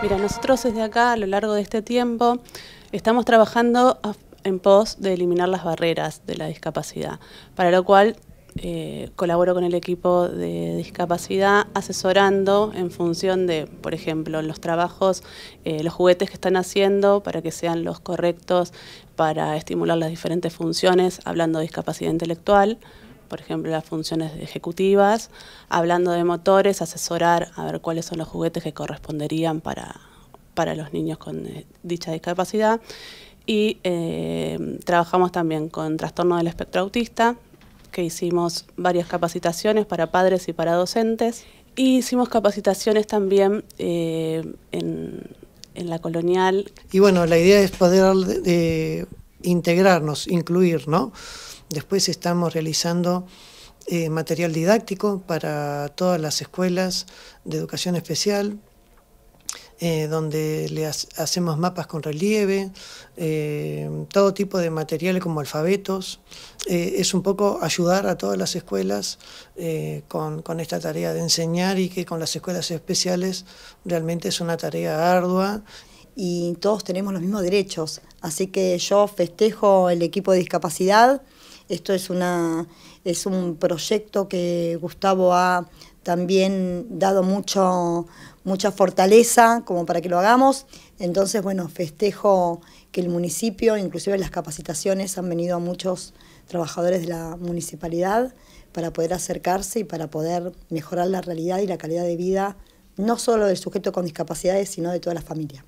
Mira, nosotros desde acá a lo largo de este tiempo estamos trabajando en pos de eliminar las barreras de la discapacidad, para lo cual eh, colaboro con el equipo de discapacidad asesorando en función de, por ejemplo, los trabajos, eh, los juguetes que están haciendo para que sean los correctos para estimular las diferentes funciones, hablando de discapacidad intelectual por ejemplo, las funciones ejecutivas, hablando de motores, asesorar a ver cuáles son los juguetes que corresponderían para, para los niños con eh, dicha discapacidad. Y eh, trabajamos también con trastorno del espectro autista, que hicimos varias capacitaciones para padres y para docentes. Y hicimos capacitaciones también eh, en, en, la colonial. Y bueno, la idea es poder integrarnos, incluir, ¿no? Después estamos realizando eh, material didáctico para todas las escuelas de educación especial, eh, donde le hacemos mapas con relieve, eh, todo tipo de materiales como alfabetos. es un poco ayudar a todas las escuelas con, con, esta tarea de enseñar y que con las escuelas especiales realmente es una tarea ardua. Y todos tenemos los mismos derechos, así que yo festejo el equipo de discapacidad esto es, es un proyecto que Gustavo ha también dado mucho, mucha fortaleza como para que lo hagamos. Entonces, bueno, festejo que el municipio, inclusive las capacitaciones, han venido a muchos trabajadores de la municipalidad para poder acercarse y para poder mejorar la realidad y la calidad de vida, no solo del sujeto con discapacidades, sino de toda la familia.